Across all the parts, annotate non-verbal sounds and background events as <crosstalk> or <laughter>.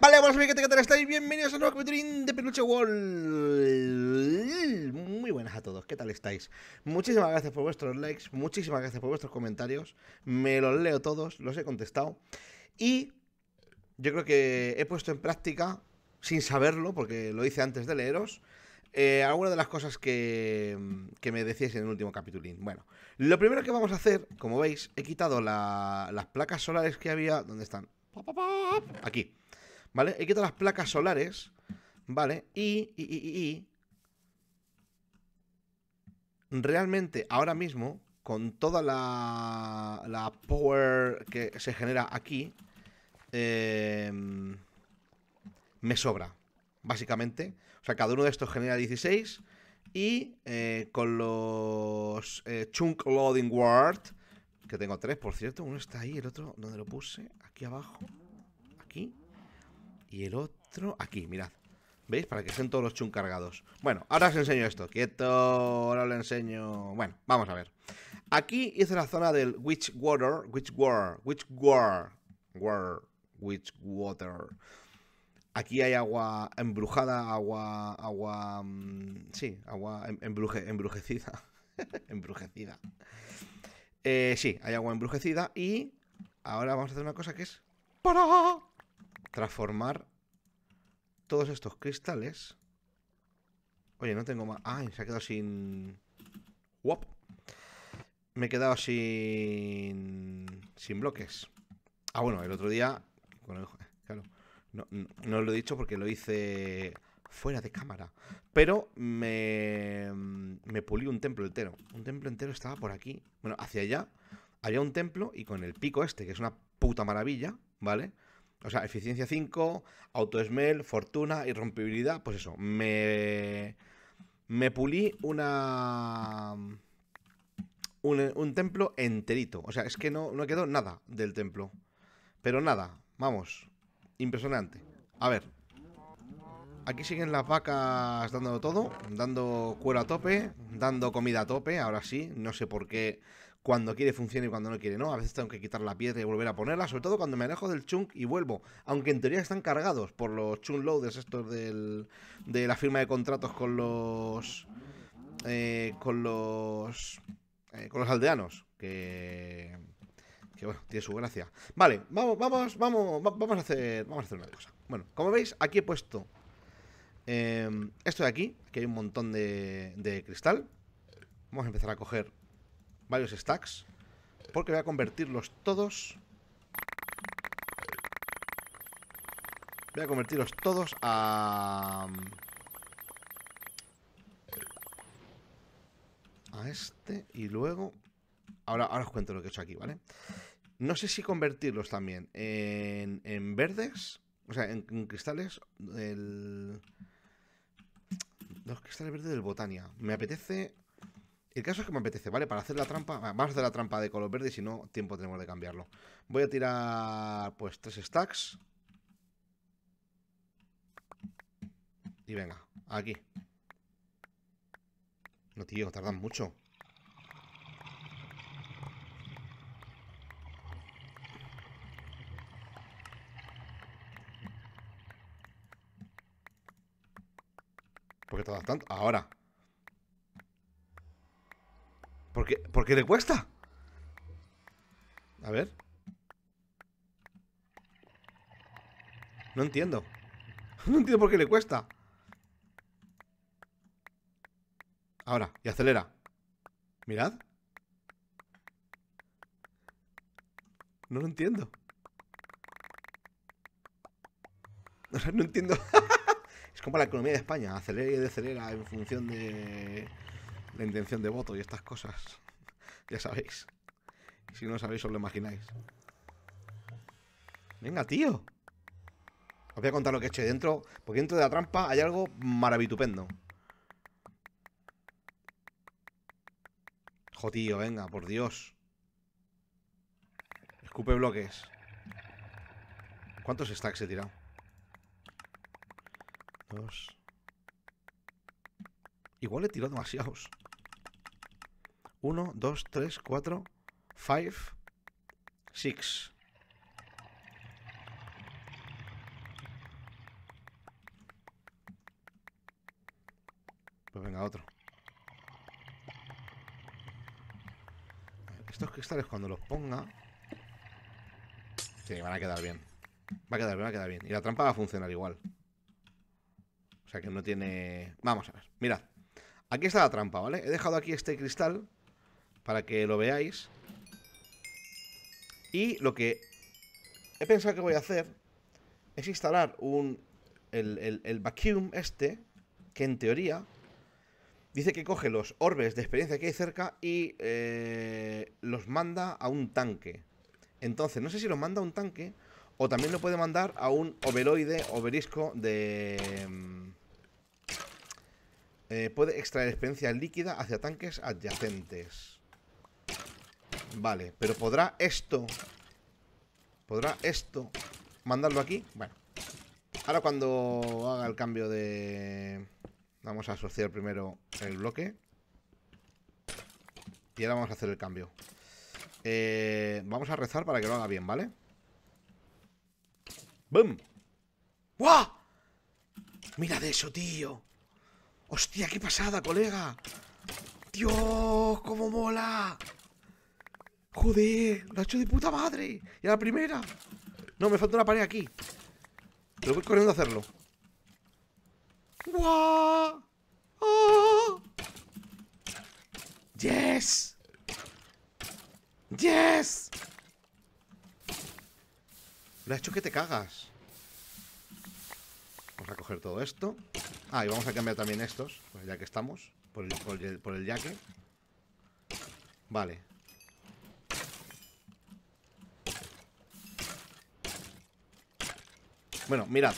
Vale, vamos qué tal estáis. Bienvenidos a un nuevo capítulo de Peluche Wall. Muy buenas a todos, ¿qué tal estáis? Muchísimas gracias por vuestros likes, muchísimas gracias por vuestros comentarios. Me los leo todos, los he contestado. Y yo creo que he puesto en práctica, sin saberlo, porque lo hice antes de leeros, eh, algunas de las cosas que, que, me decíais en el último capítulo Bueno, lo primero que vamos a hacer, como veis, he quitado las placas solares que había. ¿Dónde están? Aquí. ¿vale? He quitado las placas solares, ¿vale? Y, realmente ahora mismo, con toda la, la power que se genera aquí, em, me sobra, básicamente. O sea, cada uno de estos genera 16. Y eh, con los eh, Chunk Loading Ward, que tengo tres, por cierto, uno está ahí, el otro, ¿dónde lo puse? Aquí abajo, aquí y el otro aquí, mirad. ¿Veis? Para que estén todos los chun cargados. Bueno, ahora os enseño esto. Quieto, ahora os lo enseño... Bueno, vamos a ver. Aquí hice la zona del Witch Water, Witch War, Witch War, War, Witch Water. Aquí hay agua embrujada, agua, agua, mm, sí, agua em, embruje, embrujecida, <laughs> embrujecida. Eh, sí, hay agua embrujecida y ahora vamos a hacer una cosa que es... ¡Para! transformar todos estos cristales. Oye, no tengo más... Ay, se ha quedado sin... ¡Wop! Me he quedado sin... Sin bloques. Ah, bueno, el otro día... Eh, claro, no, no, no lo he dicho porque lo hice fuera de cámara. Pero me, me pulí un templo entero. Un templo entero estaba por aquí. Bueno, hacia allá había un templo y con el pico este, que es una puta maravilla, ¿vale? O sea, eficiencia 5, auto-smell, fortuna, y rompibilidad, Pues eso, me. Me pulí una. Un, templo enterito. O sea, es que no, no quedó nada del templo. Pero nada, vamos. Impresionante. A ver. Aquí siguen las vacas dándolo todo, dando cuero a tope, dando comida a tope, ahora sí. No sé por qué cuando quiere funciona y cuando no quiere no. A veces tengo que quitar la piedra y volver a ponerla, sobre todo cuando me alejo del chunk y vuelvo. Aunque en teoría están cargados por los chunk loaders estos del, de la firma de contratos con los... Eh, con los... Eh, con los aldeanos, que... Que bueno, tiene su gracia. Vale, vamos, vamos, vamos, vamos a hacer, vamos a hacer una cosa. Bueno, como veis, aquí he puesto eh, esto de aquí, que hay un montón de, de cristal. Vamos a empezar a coger varios stacks, porque voy a convertirlos todos... Voy a convertirlos todos a... A este y luego... Ahora, ahora os cuento lo que he hecho aquí, ¿vale? No sé si convertirlos también en, en verdes, o sea, en, cristales, del Los cristales verdes del Botania. Me apetece el caso es que me apetece, ¿vale? Para hacer la trampa, vamos a hacer la trampa de color verde si no, tiempo tenemos de cambiarlo. Voy a tirar, pues, tres stacks. Y venga, aquí. No, tío, tardan mucho. ¿Por qué tardas tanto. Ahora. ¿Por qué, ¿Por le cuesta? A ver. No entiendo. <laughs> No entiendo por qué le cuesta. Ahora, y acelera. Mirad. No lo entiendo. <laughs> No entiendo. <laughs> es como la economía de España. Acelera y decelera en función de la intención de voto y estas cosas. ya sabéis. Si no sabéis, os lo imagináis. Venga, tío. Os voy a contar lo que he hecho dentro. Porque dentro de la trampa hay algo maravitupendo. Jotío, venga, por Dios. Escupe bloques. ¿Cuántos stacks he tirado? Dos. Igual he tirado demasiados. 1, 2, 3, 4, 5, 6. Pues venga, otro. Estos cristales cuando los ponga... Sí, van a quedar bien. Va a quedar bien, va a quedar bien. Y la trampa va a funcionar igual. O sea que no tiene... Vamos a ver, mirad. Aquí está la trampa, ¿vale? He dejado aquí este cristal para que lo veáis. Y lo que he pensado que voy a hacer es instalar un, el, el, vacuum este, que en teoría dice que coge los orbes de experiencia que hay cerca y eh, los manda a un tanque. Entonces, no sé si los manda a un tanque o también lo puede mandar a un obeloide obelisco de... Mm, eh, puede extraer experiencia líquida hacia tanques adyacentes. Vale, pero ¿podrá esto? ¿Podrá esto mandarlo aquí? Bueno. Ahora cuando haga el cambio de... Vamos a asociar primero el bloque. Y ahora vamos a hacer el cambio. Eh, vamos a rezar para que lo haga bien, ¿vale? ¡Bum! ¡Guau! Mira de eso, tío. Hostia, qué pasada, colega. Dios, cómo mola. Joder, lo ha hecho de puta madre Y a la primera No, me falta una pared aquí Pero voy corriendo a hacerlo ¡Guau! Ah. ¡Yes! ¡Yes! Lo ha hecho que te cagas Vamos a coger todo esto Ah, y vamos a cambiar también estos pues Ya que estamos Por el, por por el yaque Vale Bueno, mirad.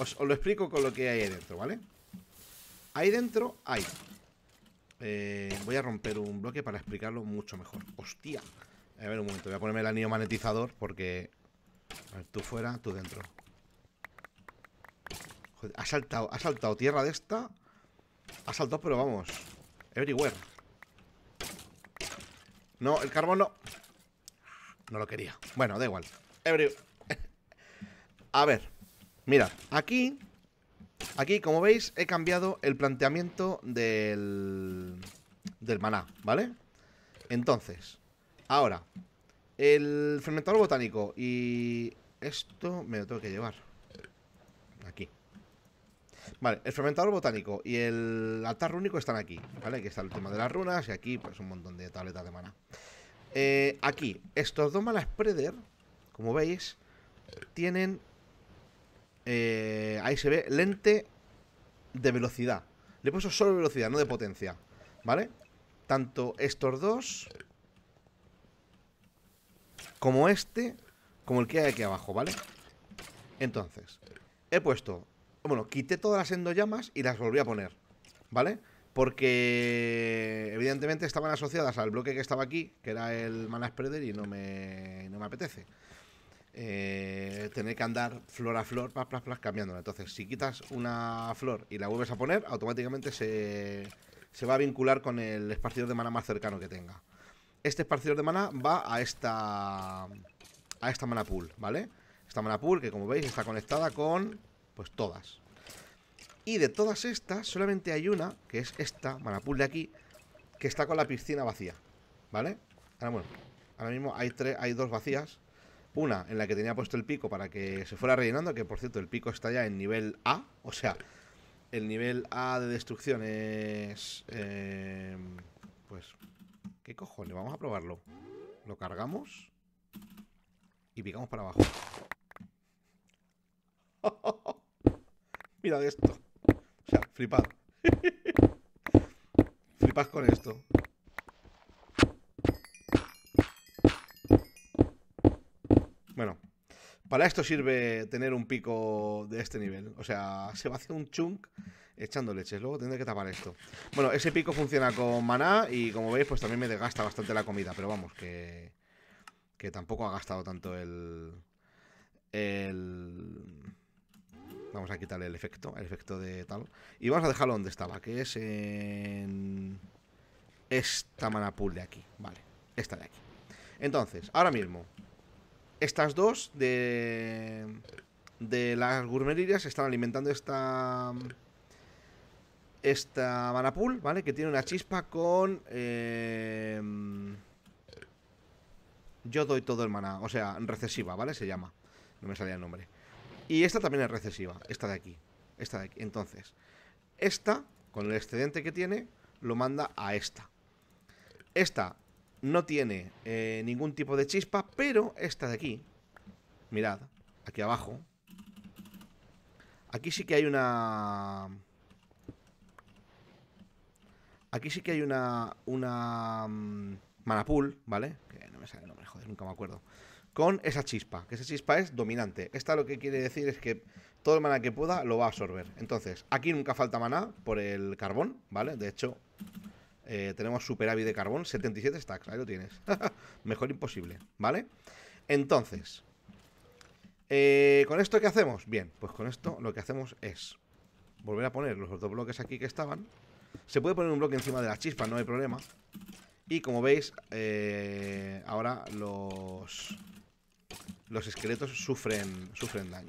Os, lo explico con lo que hay ahí dentro, ¿vale? Ahí dentro hay... Eh, voy a romper un bloque para explicarlo mucho mejor. ¡Hostia! A ver, un momento. Voy a ponerme el anillo magnetizador porque... A ver, tú fuera, tú dentro. Joder, ha saltado, ha saltado tierra de esta. Ha saltado, pero vamos. Everywhere. No, el carbón no. No lo quería. Bueno, da igual. Everywhere. A ver, mira, aquí, aquí como veis he cambiado el planteamiento del, del maná, ¿vale? Entonces, ahora, el fermentador botánico y esto me lo tengo que llevar. Aquí. Vale, el fermentador botánico y el altar rúnico están aquí, ¿vale? Aquí está el tema de las runas y aquí pues un montón de tabletas de maná. Eh, aquí, estos dos malas Spreader, como veis, tienen eh, ahí se ve lente de velocidad. Le he puesto solo velocidad, no de potencia. ¿Vale? Tanto estos dos como este, como el que hay aquí abajo, ¿vale? Entonces, he puesto... Bueno, quité todas las endollamas y las volví a poner, ¿vale? Porque evidentemente estaban asociadas al bloque que estaba aquí, que era el Mana Spreader, y no me, no me apetece. Eh, tener que andar flor a flor, plas, plas, plas, cambiándola. Entonces, si quitas una flor y la vuelves a poner, automáticamente se, se va a vincular con el esparcidor de mana más cercano que tenga. Este esparcidor de mana va a esta, a esta mana pool, ¿vale? Esta mana pool que, como veis, está conectada con, pues, todas. Y de todas estas, solamente hay una, que es esta, mana pool de aquí, que está con la piscina vacía, ¿vale? Ahora, bueno, ahora mismo hay, tres, hay dos vacías una en la que tenía puesto el pico para que se fuera rellenando, que por cierto el pico está ya en nivel A, o sea, el nivel A de destrucción es... Eh, pues... ¿Qué cojones? Vamos a probarlo. Lo cargamos y picamos para abajo. <laughs> Mirad esto. O sea, flipad. <laughs> flipad con esto. Para esto sirve tener un pico de este nivel. O sea, <laughs> se va a hacer un chunk echando leches. Luego tendré que tapar esto. Bueno, ese pico funciona con maná y como veis, pues también me desgasta bastante la comida. Pero vamos, que, que tampoco ha gastado tanto el... El... Vamos a quitarle el efecto, el efecto de tal. Y vamos a dejarlo donde estaba, que es en... Esta mana pool de aquí, vale. Esta de aquí. Entonces, ahora mismo estas dos de, de las gurmeririas están alimentando esta esta Manapool, ¿vale? Que tiene una chispa con... Eh, yo doy todo el maná, o sea, recesiva, ¿vale? Se llama. No me salía el nombre. Y esta también es recesiva, esta de aquí. Esta de aquí. Entonces, esta, con el excedente que tiene, lo manda a esta. Esta no tiene eh, ningún tipo de chispa, pero esta de aquí, mirad, aquí abajo. Aquí sí que hay una... Aquí sí que hay una... Una... Mm, mana pool ¿vale? Que no me sale, el nombre, joder, nunca me acuerdo. Con esa chispa, que esa chispa es dominante. Esta lo que quiere decir es que todo el mana que pueda lo va a absorber. Entonces, aquí nunca falta maná por el carbón, ¿vale? De hecho, eh, tenemos superávit de carbón, 77 stacks, ahí lo tienes. <laughs> Mejor imposible, ¿vale? Entonces, eh, ¿con esto qué hacemos? Bien, pues con esto lo que hacemos es volver a poner los dos bloques aquí que estaban. Se puede poner un bloque encima de la chispa, no hay problema. Y como veis, eh, ahora los, los esqueletos sufren, sufren daño.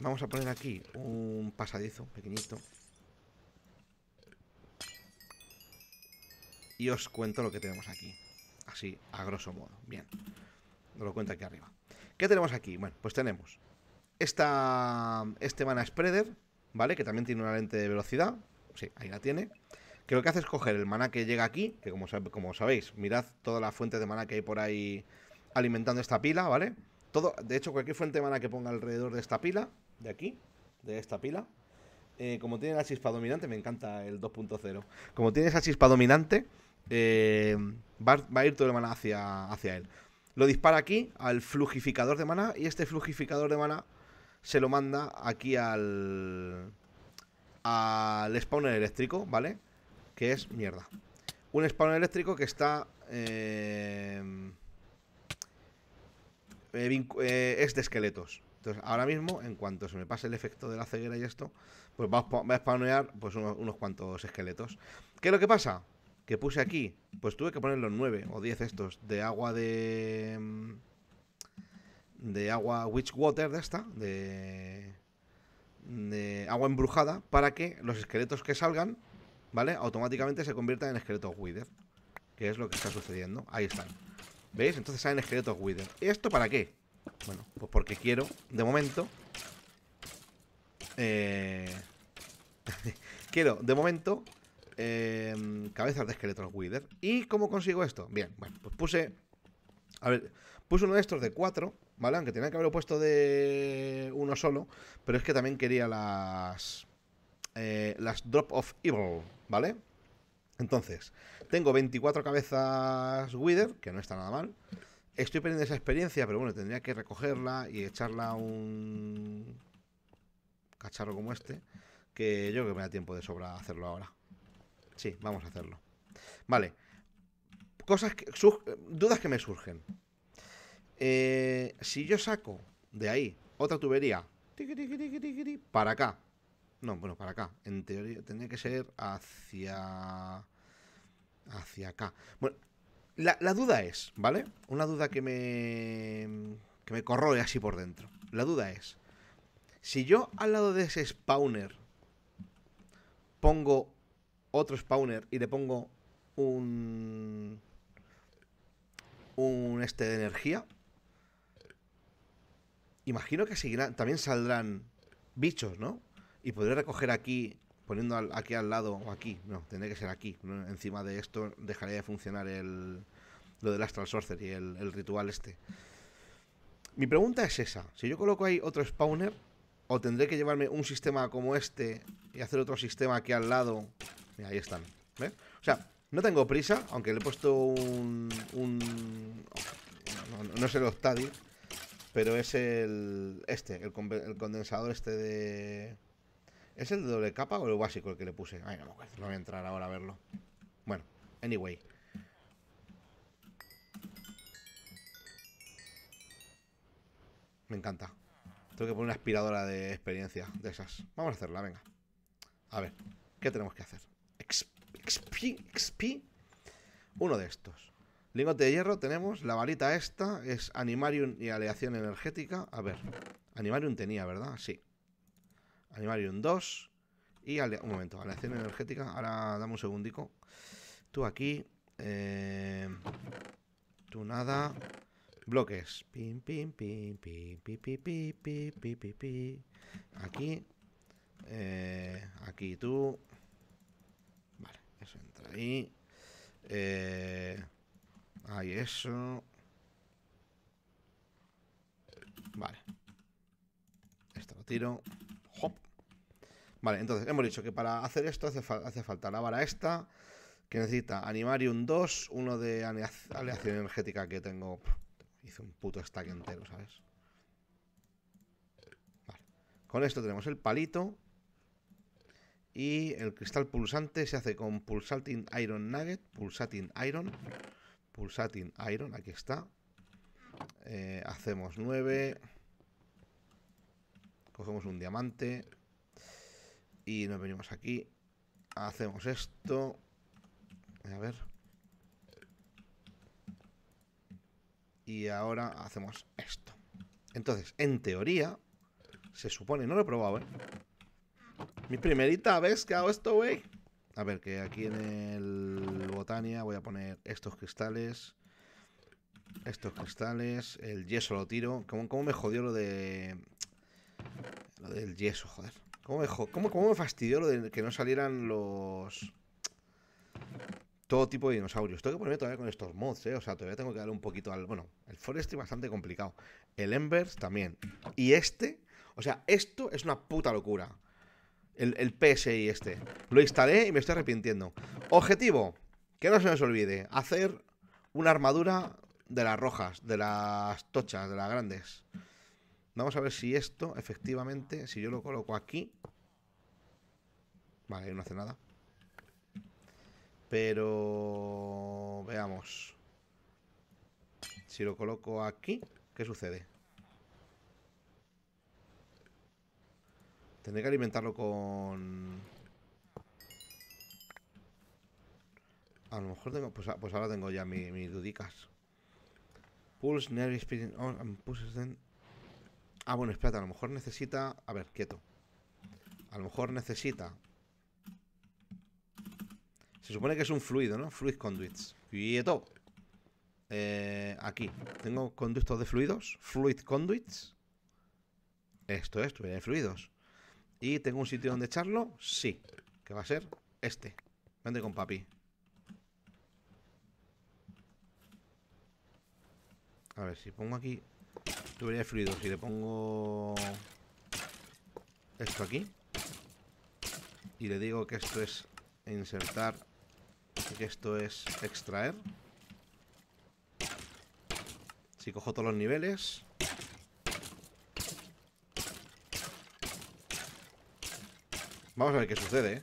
Vamos a poner aquí un pasadizo pequeñito y os cuento lo que tenemos aquí. Así, a grosso modo. Bien. Os lo cuento aquí arriba. ¿Qué tenemos aquí? Bueno, pues tenemos esta, este mana spreader, ¿vale? Que también tiene una lente de velocidad. Sí, ahí la tiene. Que lo que hace es coger el mana que llega aquí, que como, como sabéis, mirad todas las fuentes de mana que hay por ahí alimentando esta pila, ¿vale? Todo, de hecho, cualquier fuente de mana que ponga alrededor de esta pila, de aquí, de esta pila, eh, como tiene la chispa dominante, me encanta el 2.0, como tiene esa chispa dominante, eh, va, a ir todo el mana hacia, hacia él. Lo dispara aquí al flujificador de mana y este flujificador de mana se lo manda aquí al, al spawner eléctrico, ¿vale? Que es mierda. Un spawner eléctrico que está... Eh, eh, eh, es de esqueletos. Entonces, ahora mismo, en cuanto se me pase el efecto de la ceguera y esto, pues va a, spawnear pues, unos, unos cuantos esqueletos. ¿Qué es lo que pasa? que puse aquí, pues tuve que poner los 9 o 10 estos de agua de. Mm, de agua witch water, de esta, de. de agua embrujada, para que los esqueletos que salgan, ¿vale? Automáticamente se conviertan en esqueletos wither, que es lo que está sucediendo. Ahí están. ¿Veis? Entonces salen esqueletos wither. ¿Y esto para qué? Bueno, pues porque quiero, de momento. Eh. <laughs> quiero, de momento, eh, cabezas de esqueletos Wither. ¿Y cómo consigo esto? Bien, bueno, pues puse. A ver, puse uno de estos de cuatro ¿vale? Aunque tenía que haberlo puesto de uno solo, pero es que también quería las. Eh, las Drop of Evil, ¿vale? Entonces, tengo 24 cabezas Wither, que no está nada mal. Estoy perdiendo esa experiencia, pero bueno, tendría que recogerla y echarla a un cacharro como este. Que yo creo que me da tiempo de sobra hacerlo ahora. Sí, vamos a hacerlo. Vale. Cosas que, dudas que me surgen. Eh, si yo saco de ahí otra tubería para acá. No, bueno, para acá. En teoría tendría que ser hacia... Hacia acá. Bueno, la, la duda es, ¿vale? Una duda que me... Que me corroe así por dentro. La duda es... Si yo al lado de ese spawner pongo otro spawner y le pongo un... Un este de energía. Imagino que seguirán, también saldrán bichos, ¿no? Y podré recoger aquí, poniendo aquí al lado, o aquí, no, tendré que ser aquí. Encima de esto dejaría de funcionar el, lo del Astral Sorcery, el, el ritual este. Mi pregunta es esa. Si yo coloco ahí otro spawner, o tendré que llevarme un sistema como este y hacer otro sistema aquí al lado ahí están. ¿Ves? O sea, no tengo prisa, aunque le he puesto un... un no, no, es el Octadi, pero es el... Este, el, condensador este de... ¿Es el de doble capa o el básico el que le puse? Ay, no me acuerdo. No voy a entrar ahora a verlo. Bueno, anyway. Me encanta. Tengo que poner una aspiradora de experiencia de esas. Vamos a hacerla, venga. A ver, ¿qué tenemos que hacer? XP. Uno de estos. Lingote de hierro tenemos, la varita esta es Animarium y aleación energética. A ver, Animarium tenía, ¿verdad? Sí. Animarium 2 y un momento, aleación energética. Ahora dame un segundico. Tú aquí, eh, tú nada. Bloques. Pim, pim, pim, pim, pim, pim, pim, pim, pim, Aquí. Eh, aquí tú. Eso entra ahí. Eh, ahí eso. Vale. Esto lo tiro. Vale, entonces hemos dicho que para hacer esto hace, hace falta la vara esta, que necesita Animarium 2, uno de aleación energética que tengo... Hice un puto stack entero, ¿sabes? Vale. Con esto tenemos el palito, y el cristal pulsante se hace con Pulsating Iron Nugget, Pulsating Iron, Pulsating Iron, aquí está. Eh, hacemos 9. Cogemos un diamante. Y nos venimos aquí. Hacemos esto. A ver. Y ahora hacemos esto. Entonces, en teoría, se supone, no lo he probado, ¿eh? Mi primerita vez que hago esto, güey. A ver, que aquí en el Botania voy a poner estos cristales. Estos cristales. El yeso lo tiro. ¿Cómo, me jodió lo de... Lo del yeso, joder. ¿Cómo me, cómo me fastidió lo de que no salieran los... Todo tipo de dinosaurios. Tengo que ponerme todavía con estos mods, ¿eh? O sea, todavía tengo que darle un poquito al... Bueno, el Forestry bastante complicado. El ember también. Y este... O sea, esto es una puta locura. El, el PSI este. Lo instalé y me estoy arrepintiendo. Objetivo. Que no se nos olvide. Hacer una armadura de las rojas, de las tochas, de las grandes. Vamos a ver si esto, efectivamente, si yo lo coloco aquí. Vale, no hace nada. Pero... Veamos. Si lo coloco aquí, ¿qué sucede? Tendré que alimentarlo con... A lo mejor tengo... Pues, pues ahora tengo ya mi, mis dudicas. Pulse, Nerve, and oh, um, Ah, bueno, espérate. A lo mejor necesita... A ver, quieto. A lo mejor necesita... Se supone que es un fluido, ¿no? Fluid Conduits. Quieto. Eh, aquí. Tengo conductos de fluidos. Fluid Conduits. Esto, esto, viene fluidos. ¿Y tengo un sitio donde echarlo? Sí. Que va a ser este. vende con papi. A ver, si pongo aquí tubería de fluido si le pongo esto aquí y le digo que esto es insertar y que esto es extraer. Si cojo todos los niveles, Vamos a ver qué sucede, ¿eh?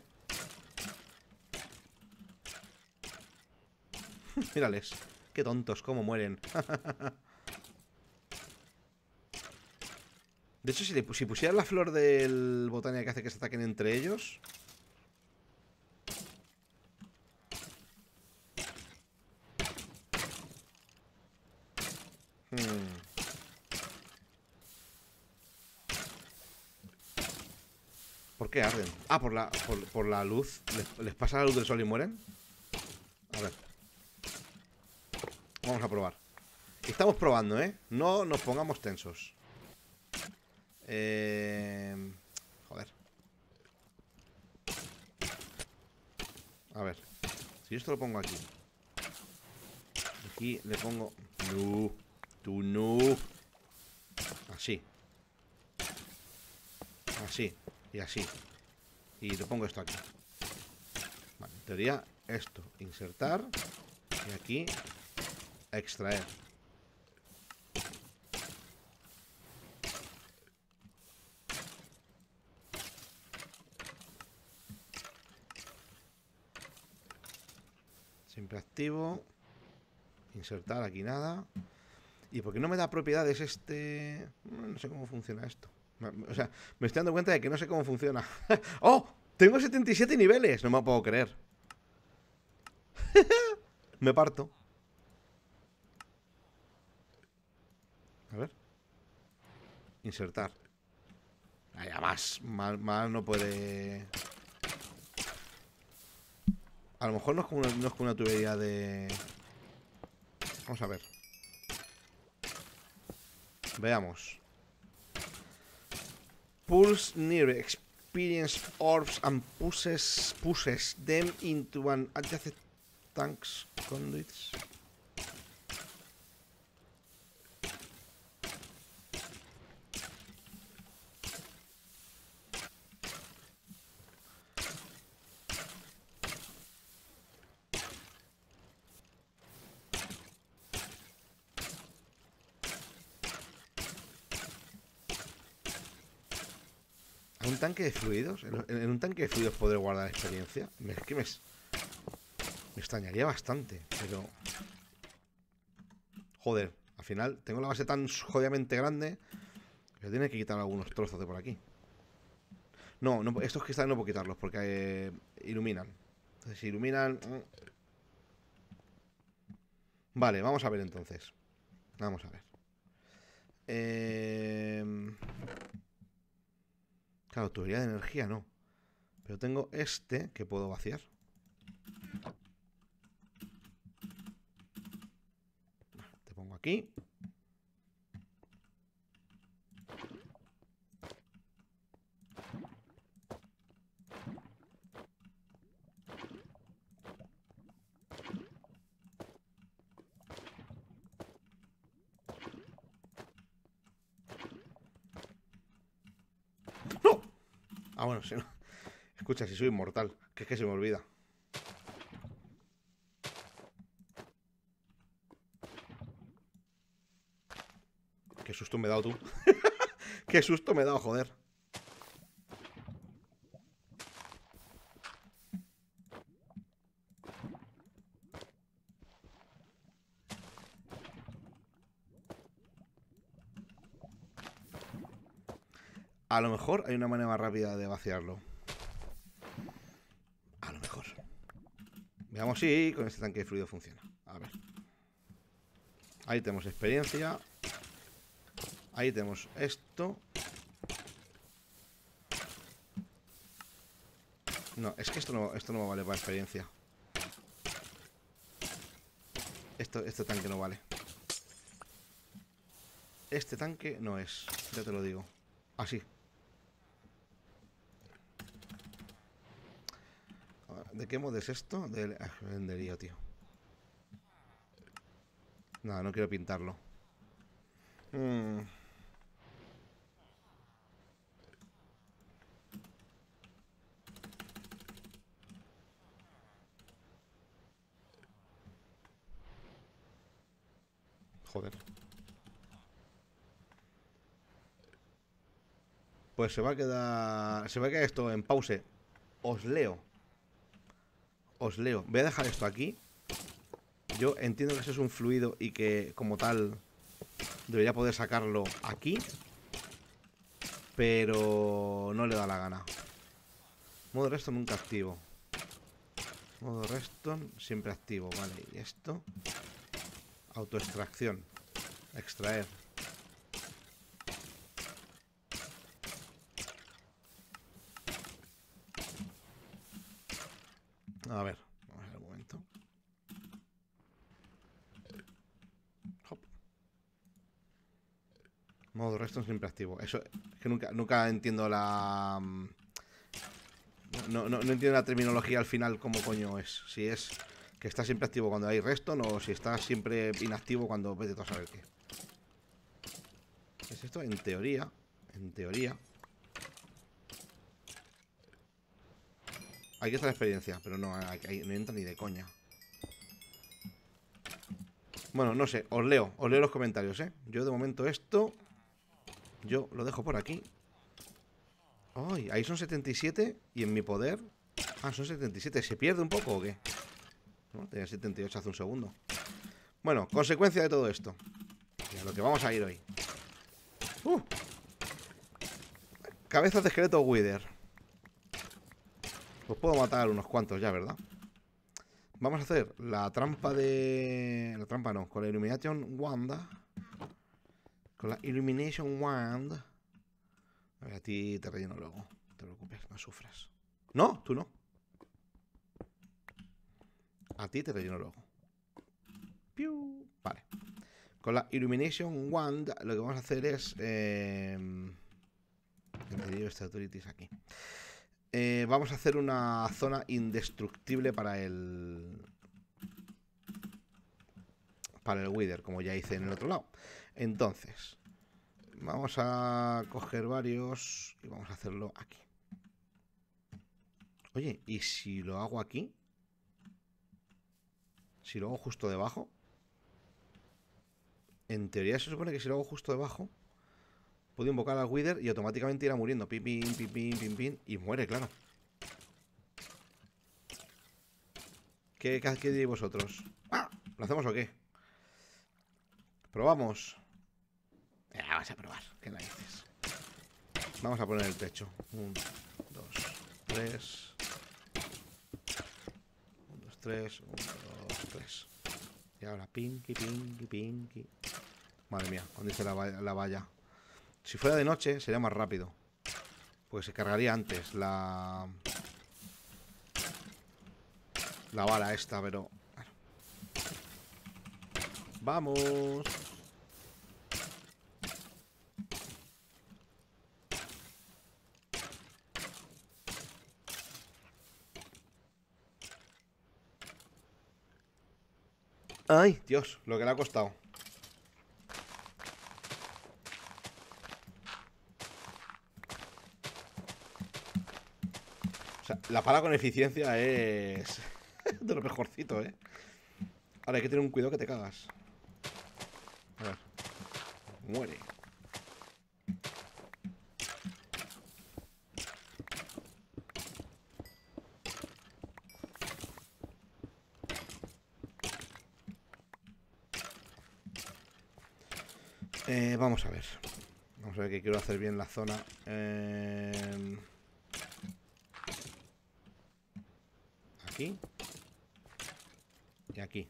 <laughs> Mírales. Qué tontos, cómo mueren. <laughs> de hecho, si, pusieras la flor del botánico que hace que se ataquen entre ellos... Hmm. qué arden? Ah, por la, por, la luz. ¿Les, pasa la luz del sol y mueren? A ver. Vamos a probar. Estamos probando, ¿eh? No nos pongamos tensos. Eh... Joder. A ver. Si esto lo pongo aquí. Aquí le pongo... No. Tú no. Así. Así. Y así. Y lo pongo esto aquí. Vale, en teoría, esto. Insertar. Y aquí, extraer. Siempre activo. Insertar aquí nada. ¿Y por qué no me da propiedades este...? No sé cómo funciona esto. O sea, me estoy dando cuenta de que no sé cómo funciona. <laughs> ¡Oh! Tengo 77 niveles. No me puedo creer. <laughs> me parto. A ver. Insertar. Vaya, más. Mal mal, no puede... A lo mejor no es no es como una tubería de... Vamos a ver. Veamos. pulls near experienced orbs and pushes pushes them into an adjacent tanks conduits. ¿Un tanque de fluidos? ¿En, en, un tanque de fluidos poder guardar experiencia? Es que me, extrañaría bastante, pero... Joder, al final tengo la base tan jodidamente grande que tiene que quitar algunos trozos de por aquí. No, no, estos cristales no puedo quitarlos porque eh, iluminan. Entonces, si iluminan... Mm. Vale, vamos a ver entonces. Vamos a ver. Eh... Claro, tubería de energía no. Pero tengo este que puedo vaciar. Te pongo aquí. Ah, bueno, Escucha, si soy inmortal, que es que se me olvida. Qué susto me he dado tú. <laughs> Qué susto me he dado, joder. A lo mejor hay una manera más rápida de vaciarlo. A lo mejor. Veamos si con este tanque de fluido funciona. A ver. Ahí tenemos experiencia. Ahí tenemos esto. No, es que esto no, esto no vale para experiencia. Esto, este tanque no vale. Este tanque no es, ya te lo digo. Así. de qué mod es esto? Del ¡Venderío tío. Nada, no quiero pintarlo. Mm. Joder. Pues se va a quedar. Se va a quedar esto en pause. Os leo os leo. Voy a dejar esto aquí. Yo entiendo que eso es un fluido y que como tal debería poder sacarlo aquí. Pero no le da la gana. Modo resto nunca activo. Modo resto siempre activo. Vale, y esto. Autoextracción. Extraer. A ver, vamos a ver un momento. Hop. Modo resto siempre activo. Eso es que nunca, nunca entiendo la. Mm, no, entiendo la terminología al final, cómo coño es. Si es que está siempre activo cuando hay resto o si está siempre inactivo cuando vete a saber ¿Qué es esto? En teoría, en teoría, Aquí está la experiencia, pero no, ahí no entra ni de coña. Bueno, no sé, os leo, os leo los comentarios, ¿eh? Yo de momento esto, yo lo dejo por aquí. Ay, ahí son 77 y en mi poder... Ah, son 77, ¿se pierde un poco o qué? No, tenía 78 hace un segundo. Bueno, consecuencia de todo esto. a lo que vamos a ir hoy. Uh. Cabezas de esqueleto Wither. Pues puedo matar unos cuantos ya, ¿verdad? Vamos a hacer la trampa de... La trampa no, con la Illumination Wand. Con la Illumination Wand. A ti te relleno luego. No te preocupes, no sufras. No, tú no. A ti te relleno luego. ¡Piu! Vale. Con la Illumination Wand lo que vamos a hacer es... Eh, este aquí. Eh, vamos a hacer una zona indestructible para el... Para el Wither, como ya hice en el otro lado. Entonces, vamos a coger varios y vamos a hacerlo aquí. Oye, ¿y si lo hago aquí? Si lo hago justo debajo. En teoría se supone que si lo hago justo debajo... Pude invocar al Wither y automáticamente irá muriendo. Pim, pim, pim, pim, pim, pim. Y muere, claro. ¿Qué, qué, diréis vosotros? ¡Ah! ¿Lo hacemos o qué? Probamos. Ya, vas a probar. ¿Qué dices Vamos a poner el techo. Un, dos, tres. Un, dos, tres. Un, dos, tres. Y ahora pinky, pinky, pinky. Madre mía, ¿dónde está la valla? Si fuera de noche sería más rápido. Pues se cargaría antes la... La bala esta, pero... ¡Vamos! ¡Ay! Dios, lo que le ha costado. La pala con eficiencia es <laughs> de lo mejorcito, ¿eh? Ahora hay que tener un cuidado que te cagas. A ver. Muere. Eh, vamos a ver. Vamos a ver que quiero hacer bien la zona. Eh... Y aquí.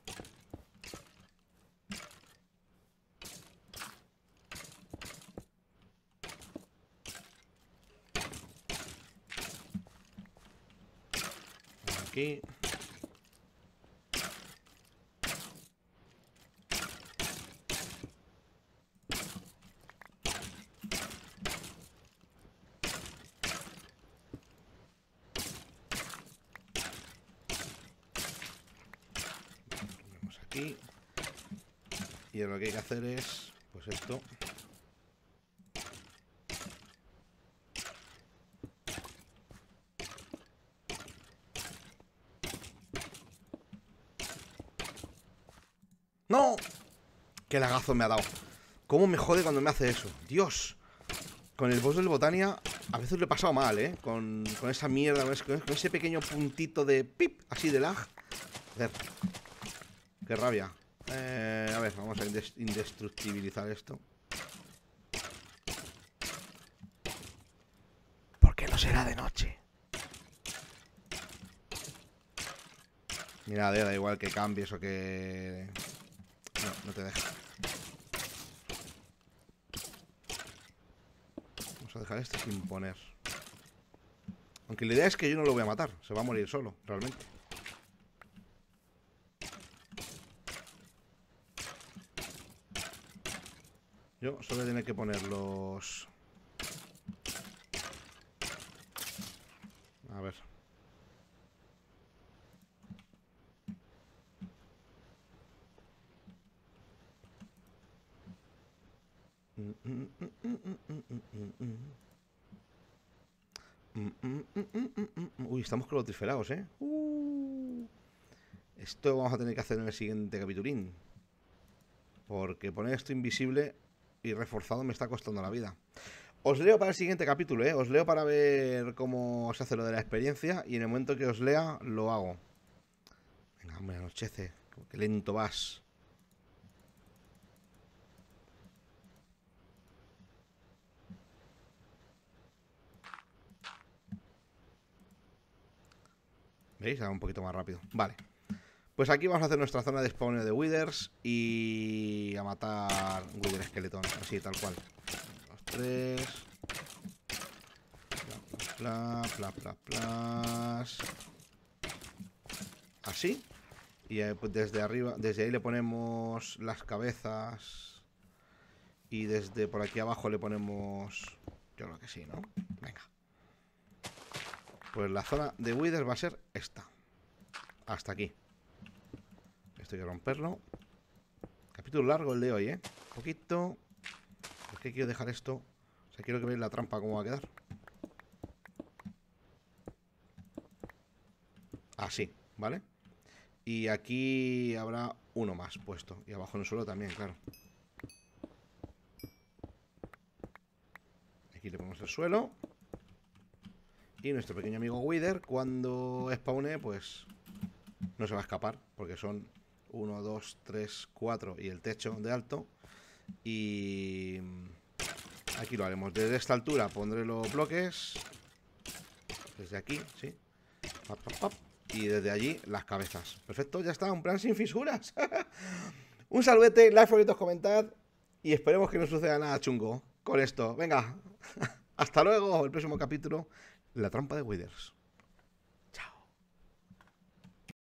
Aquí. lo que hay que hacer es, pues esto. ¡No! ¡Qué lagazo me ha dado! ¿Cómo me jode cuando me hace eso? ¡Dios! Con el boss del Botania a veces lo he pasado mal, ¿eh? Con, con esa mierda, con ese, pequeño puntito de pip, así de lag. A ver Qué rabia. Eh, a ver. Vamos a indestructibilizar esto. Porque no será de noche? Mira, da igual que cambies o que... No, no te deja. Vamos a dejar esto sin poner. Aunque la idea es que yo no lo voy a matar. Se va a morir solo, realmente. Yo solo voy a tener que poner los... A ver. Uy, estamos trisferados, ¿eh? Uh. Esto vamos a tener que hacer en el siguiente capitulín. Porque poner esto invisible y reforzado me está costando la vida. Os leo para el siguiente capítulo, ¿eh? Os leo para ver cómo se hace lo de la experiencia y en el momento que os lea lo hago. Venga, hombre, anochece. Qué lento vas. ¿Veis? Ahora un poquito más rápido. Vale. Pues aquí vamos a hacer nuestra zona de spawn de Withers y a matar Wither esqueletón, así tal cual. Los tres. Así. Y pues, desde arriba, desde ahí le ponemos las cabezas. Y desde por aquí abajo le ponemos... Yo creo que sí, ¿no? Venga. Pues la zona de Withers va a ser esta. Hasta aquí que romperlo. Capítulo largo el de hoy, ¿eh? Un poquito. Es qué quiero dejar esto? O sea, quiero que veáis la trampa cómo va a quedar. Así, ¿vale? Y aquí habrá uno más puesto. Y abajo en el suelo también, claro. Aquí le ponemos el suelo. Y nuestro pequeño amigo Wither, cuando spawne, pues no se va a escapar. Porque son 1, 2, 3, 4 y el techo de alto. Y aquí lo haremos. Desde esta altura pondré los bloques. Desde aquí, sí. Y desde allí las cabezas. Perfecto, ya está. Un plan sin fisuras. <laughs> un saludete. like, favoritos, comentad. Y esperemos que no suceda nada chungo con esto. Venga. <laughs> Hasta luego. El próximo capítulo. La trampa de Withers.